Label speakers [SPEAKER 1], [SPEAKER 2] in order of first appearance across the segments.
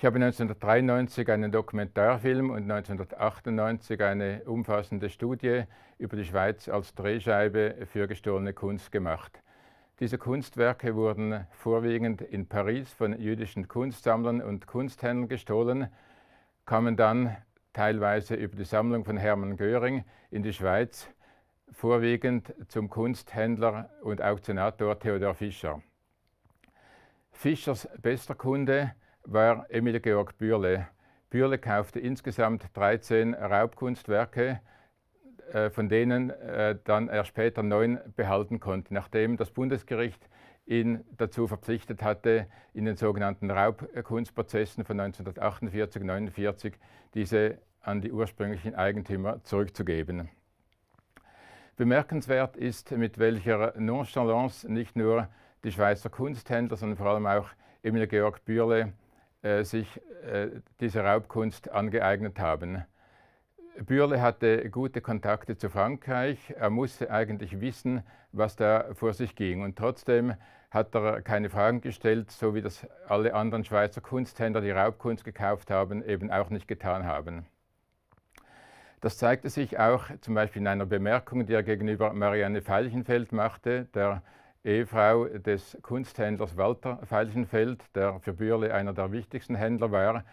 [SPEAKER 1] Ich habe 1993 einen Dokumentarfilm und 1998 eine umfassende Studie über die Schweiz als Drehscheibe für gestohlene Kunst gemacht. Diese Kunstwerke wurden vorwiegend in Paris von jüdischen Kunstsammlern und Kunsthändlern gestohlen, kamen dann teilweise über die Sammlung von Hermann Göring in die Schweiz, vorwiegend zum Kunsthändler und Auktionator Theodor Fischer. Fischers bester Kunde war Emil Georg Bürle. Bürle kaufte insgesamt 13 Raubkunstwerke, äh, von denen äh, dann er später neun behalten konnte, nachdem das Bundesgericht ihn dazu verpflichtet hatte, in den sogenannten Raubkunstprozessen von 1948, 49 diese an die ursprünglichen Eigentümer zurückzugeben. Bemerkenswert ist, mit welcher Nonchalance nicht nur die Schweizer Kunsthändler, sondern vor allem auch Emil Georg Bürle äh, sich äh, diese Raubkunst angeeignet haben. Bürle hatte gute Kontakte zu Frankreich. Er musste eigentlich wissen, was da vor sich ging. Und trotzdem hat er keine Fragen gestellt, so wie das alle anderen Schweizer Kunsthändler, die Raubkunst gekauft haben, eben auch nicht getan haben. Das zeigte sich auch zum Beispiel in einer Bemerkung, die er gegenüber Marianne Feilchenfeld machte, der Ehefrau des Kunsthändlers Walter Feilchenfeld, der für Bürle einer der wichtigsten Händler war,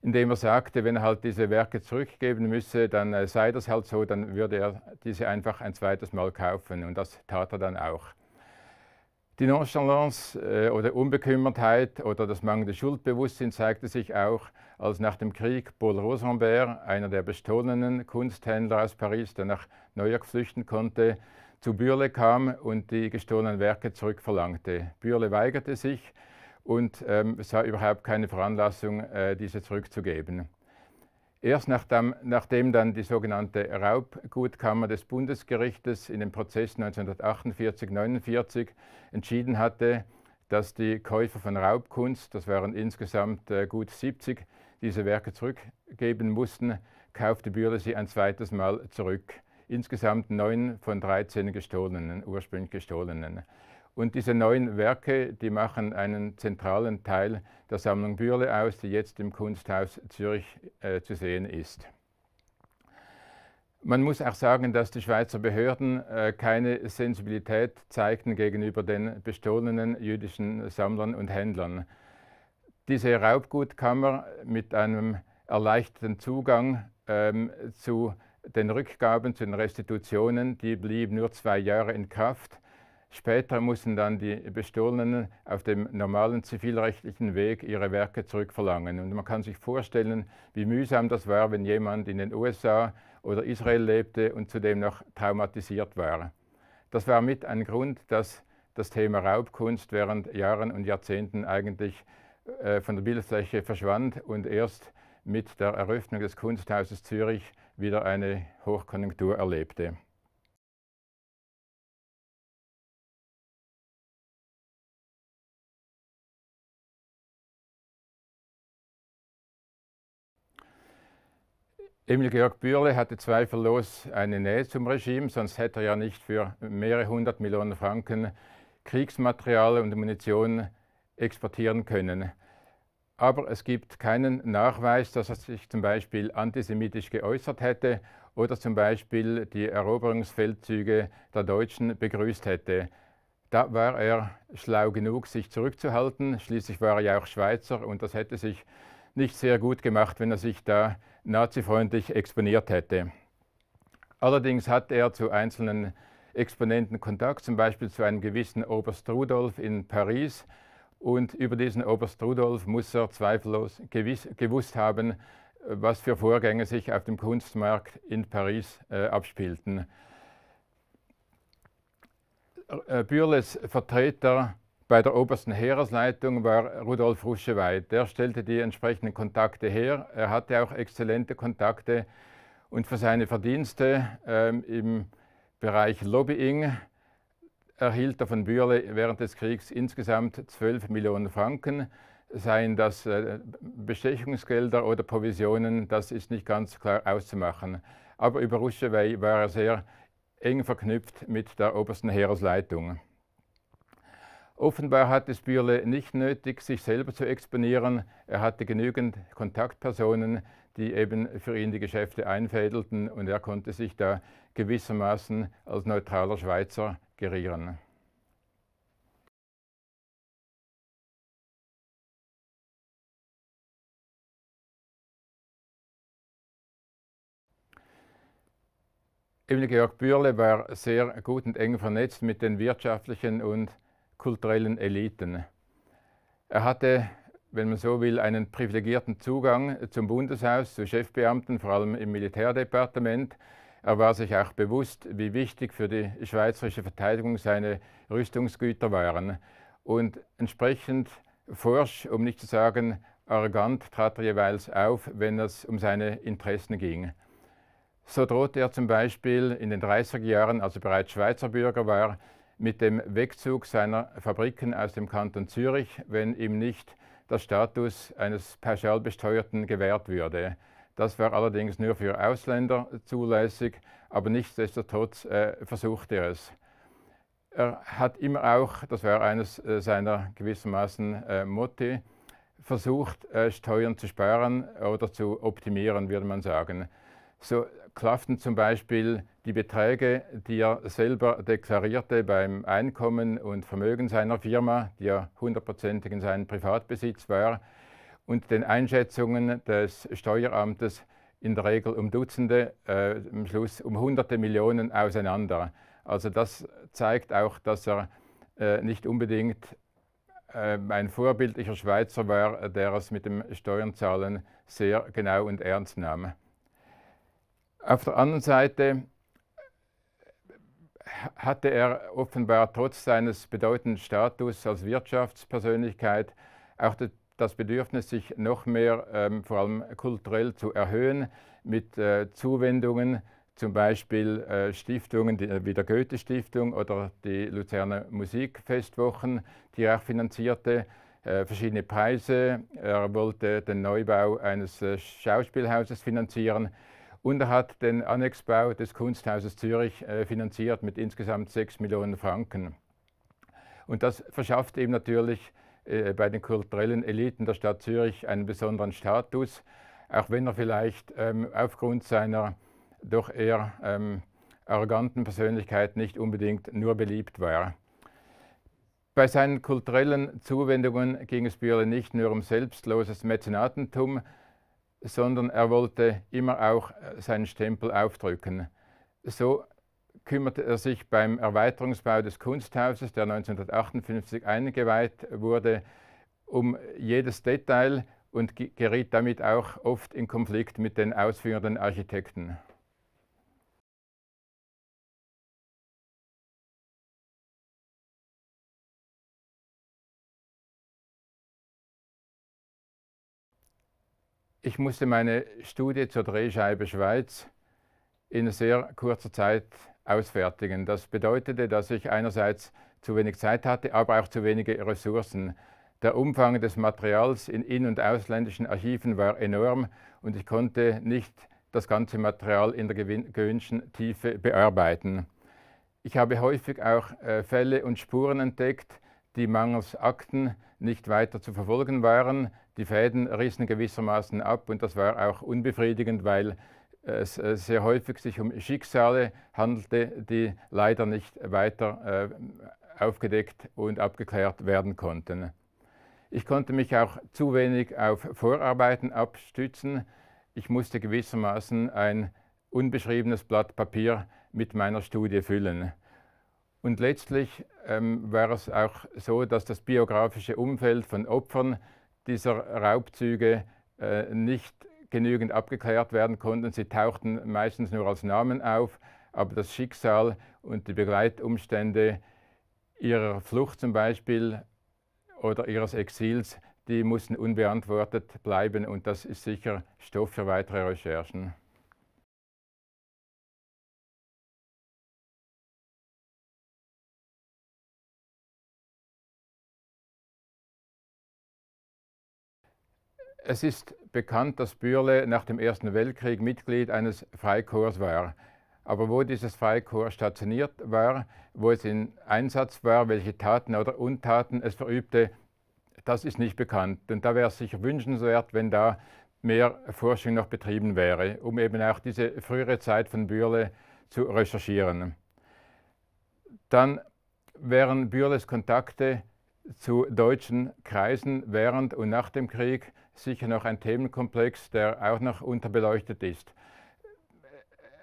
[SPEAKER 1] indem er sagte, wenn er halt diese Werke zurückgeben müsse, dann äh, sei das halt so, dann würde er diese einfach ein zweites Mal kaufen. Und das tat er dann auch. Die Nonchalance äh, oder Unbekümmertheit oder das mangelnde Schuldbewusstsein zeigte sich auch, als nach dem Krieg Paul Rosenberg, einer der bestohlenen Kunsthändler aus Paris, der nach New York flüchten konnte, zu Bürle kam und die gestohlenen Werke zurückverlangte. Bürle weigerte sich und ähm, es überhaupt keine Veranlassung, äh, diese zurückzugeben. Erst nachdem, nachdem dann die sogenannte Raubgutkammer des Bundesgerichtes in dem Prozess 1948-49 entschieden hatte, dass die Käufer von Raubkunst, das waren insgesamt äh, gut 70, diese Werke zurückgeben mussten, kaufte Bürle sie ein zweites Mal zurück insgesamt neun von 13 gestohlenen, ursprünglich gestohlenen. Und diese neun Werke, die machen einen zentralen Teil der Sammlung Bürle aus, die jetzt im Kunsthaus Zürich äh, zu sehen ist. Man muss auch sagen, dass die Schweizer Behörden äh, keine Sensibilität zeigten gegenüber den bestohlenen jüdischen Sammlern und Händlern. Diese Raubgutkammer mit einem erleichterten Zugang ähm, zu den Rückgaben zu den Restitutionen, die blieben nur zwei Jahre in Kraft. Später mussten dann die Bestohlenen auf dem normalen zivilrechtlichen Weg ihre Werke zurückverlangen. Und man kann sich vorstellen, wie mühsam das war, wenn jemand in den USA oder Israel lebte und zudem noch traumatisiert war. Das war mit ein Grund, dass das Thema Raubkunst während Jahren und Jahrzehnten eigentlich äh, von der Bildfläche verschwand und erst mit der Eröffnung des Kunsthauses Zürich wieder eine Hochkonjunktur erlebte. Emil Georg Bürle hatte zweifellos eine Nähe zum Regime, sonst hätte er ja nicht für mehrere hundert Millionen Franken Kriegsmaterial und Munition exportieren können aber es gibt keinen Nachweis, dass er sich zum Beispiel antisemitisch geäußert hätte oder zum Beispiel die Eroberungsfeldzüge der Deutschen begrüßt hätte. Da war er schlau genug, sich zurückzuhalten. Schließlich war er ja auch Schweizer und das hätte sich nicht sehr gut gemacht, wenn er sich da nazifreundlich exponiert hätte. Allerdings hat er zu einzelnen Exponenten Kontakt, zum Beispiel zu einem gewissen Oberst Rudolf in Paris, und über diesen Oberst Rudolf muss er zweifellos gewiss, gewusst haben, was für Vorgänge sich auf dem Kunstmarkt in Paris äh, abspielten. Äh, äh, Bürles Vertreter bei der obersten Heeresleitung war Rudolf Ruscheweit. Der stellte die entsprechenden Kontakte her. Er hatte auch exzellente Kontakte und für seine Verdienste ähm, im Bereich Lobbying erhielt er von Bührle während des Kriegs insgesamt 12 Millionen Franken. Seien das äh, Bestechungsgelder oder Provisionen, das ist nicht ganz klar auszumachen. Aber über Ruschewey war er sehr eng verknüpft mit der obersten Heeresleitung. Offenbar hat es Bürle nicht nötig, sich selber zu exponieren. Er hatte genügend Kontaktpersonen, die eben für ihn die Geschäfte einfädelten und er konnte sich da gewissermaßen als neutraler Schweizer gerieren. Emil Georg Bürle war sehr gut und eng vernetzt mit den wirtschaftlichen und kulturellen Eliten. Er hatte, wenn man so will, einen privilegierten Zugang zum Bundeshaus, zu Chefbeamten, vor allem im Militärdepartement. Er war sich auch bewusst, wie wichtig für die schweizerische Verteidigung seine Rüstungsgüter waren. Und entsprechend forsch, um nicht zu sagen arrogant, trat er jeweils auf, wenn es um seine Interessen ging. So drohte er zum Beispiel in den 30er Jahren, als er bereits Schweizer Bürger war, mit dem Wegzug seiner Fabriken aus dem Kanton Zürich, wenn ihm nicht der Status eines pauschal besteuerten gewährt würde. Das war allerdings nur für Ausländer zulässig, aber nichtsdestotrotz äh, versucht er es. Er hat immer auch, das war eines äh, seiner gewissermaßen äh, Motti, versucht, äh, Steuern zu sparen oder zu optimieren, würde man sagen. So klafften zum Beispiel die Beträge, die er selber deklarierte beim Einkommen und Vermögen seiner Firma, die ja hundertprozentig in seinem Privatbesitz war, und den Einschätzungen des Steueramtes in der Regel um Dutzende, äh, am Schluss um hunderte Millionen auseinander. Also das zeigt auch, dass er äh, nicht unbedingt äh, ein vorbildlicher Schweizer war, der es mit dem Steuernzahlen sehr genau und ernst nahm. Auf der anderen Seite äh, hatte er offenbar trotz seines bedeutenden Status als Wirtschaftspersönlichkeit auch das Bedürfnis, sich noch mehr, ähm, vor allem kulturell, zu erhöhen mit äh, Zuwendungen, zum Beispiel äh, Stiftungen die, äh, wie der Goethe-Stiftung oder die Luzerner Musikfestwochen, die er auch finanzierte, äh, verschiedene Preise. Er wollte den Neubau eines äh, Schauspielhauses finanzieren. Und er hat den Annexbau des Kunsthauses Zürich äh, finanziert mit insgesamt 6 Millionen Franken. Und das verschafft ihm natürlich äh, bei den kulturellen Eliten der Stadt Zürich einen besonderen Status, auch wenn er vielleicht ähm, aufgrund seiner doch eher ähm, arroganten Persönlichkeit nicht unbedingt nur beliebt war. Bei seinen kulturellen Zuwendungen ging es Bühler nicht nur um selbstloses Mäzenatentum, sondern er wollte immer auch äh, seinen Stempel aufdrücken. So kümmerte er sich beim Erweiterungsbau des Kunsthauses, der 1958 eingeweiht wurde, um jedes Detail und geriet damit auch oft in Konflikt mit den ausführenden Architekten. Ich musste meine Studie zur Drehscheibe Schweiz in sehr kurzer Zeit ausfertigen. Das bedeutete, dass ich einerseits zu wenig Zeit hatte, aber auch zu wenige Ressourcen. Der Umfang des Materials in in- und ausländischen Archiven war enorm und ich konnte nicht das ganze Material in der gewünschten Tiefe bearbeiten. Ich habe häufig auch äh, Fälle und Spuren entdeckt, die mangels Akten nicht weiter zu verfolgen waren. Die Fäden rissen gewissermaßen ab und das war auch unbefriedigend, weil es äh, sehr häufig sich um Schicksale handelte, die leider nicht weiter äh, aufgedeckt und abgeklärt werden konnten. Ich konnte mich auch zu wenig auf Vorarbeiten abstützen. Ich musste gewissermaßen ein unbeschriebenes Blatt Papier mit meiner Studie füllen. Und letztlich ähm, war es auch so, dass das biografische Umfeld von Opfern dieser Raubzüge äh, nicht genügend abgeklärt werden konnten. Sie tauchten meistens nur als Namen auf, aber das Schicksal und die Begleitumstände ihrer Flucht zum Beispiel oder ihres Exils, die mussten unbeantwortet bleiben und das ist sicher Stoff für weitere Recherchen. Es ist bekannt, dass Bürle nach dem Ersten Weltkrieg Mitglied eines Freikorps war. Aber wo dieses Freikorps stationiert war, wo es in Einsatz war, welche Taten oder Untaten es verübte, das ist nicht bekannt. Und da wäre es sicher wünschenswert, wenn da mehr Forschung noch betrieben wäre, um eben auch diese frühere Zeit von Bürle zu recherchieren. Dann wären Bürles Kontakte zu deutschen Kreisen während und nach dem Krieg sicher noch ein Themenkomplex, der auch noch unterbeleuchtet ist.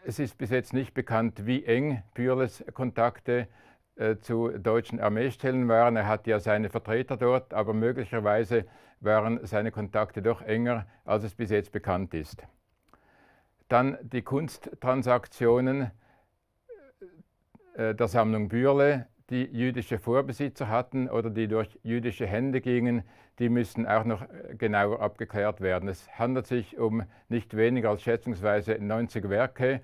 [SPEAKER 1] Es ist bis jetzt nicht bekannt, wie eng Pürles Kontakte äh, zu deutschen Armeestellen waren. Er hatte ja seine Vertreter dort, aber möglicherweise waren seine Kontakte doch enger, als es bis jetzt bekannt ist. Dann die Kunsttransaktionen äh, der Sammlung Bürle die jüdische Vorbesitzer hatten oder die durch jüdische Hände gingen, die müssen auch noch äh, genauer abgeklärt werden. Es handelt sich um nicht weniger als schätzungsweise 90 Werke,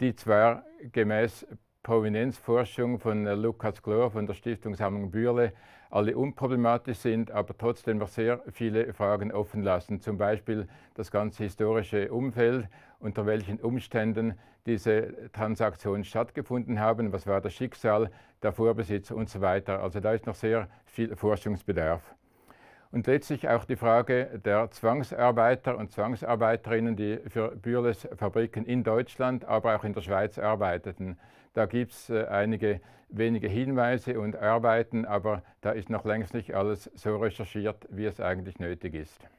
[SPEAKER 1] die zwar gemäß Provenienzforschung von äh, Lukas Glor von der Stiftung Sammlung Bürle alle unproblematisch sind, aber trotzdem noch sehr viele Fragen offen lassen. Zum Beispiel das ganze historische Umfeld, unter welchen Umständen diese Transaktionen stattgefunden haben, was war das Schicksal der Vorbesitzer und so weiter. Also da ist noch sehr viel Forschungsbedarf. Und letztlich auch die Frage der Zwangsarbeiter und Zwangsarbeiterinnen, die für Bürles Fabriken in Deutschland, aber auch in der Schweiz arbeiteten. Da gibt es äh, einige wenige Hinweise und Arbeiten, aber da ist noch längst nicht alles so recherchiert, wie es eigentlich nötig ist.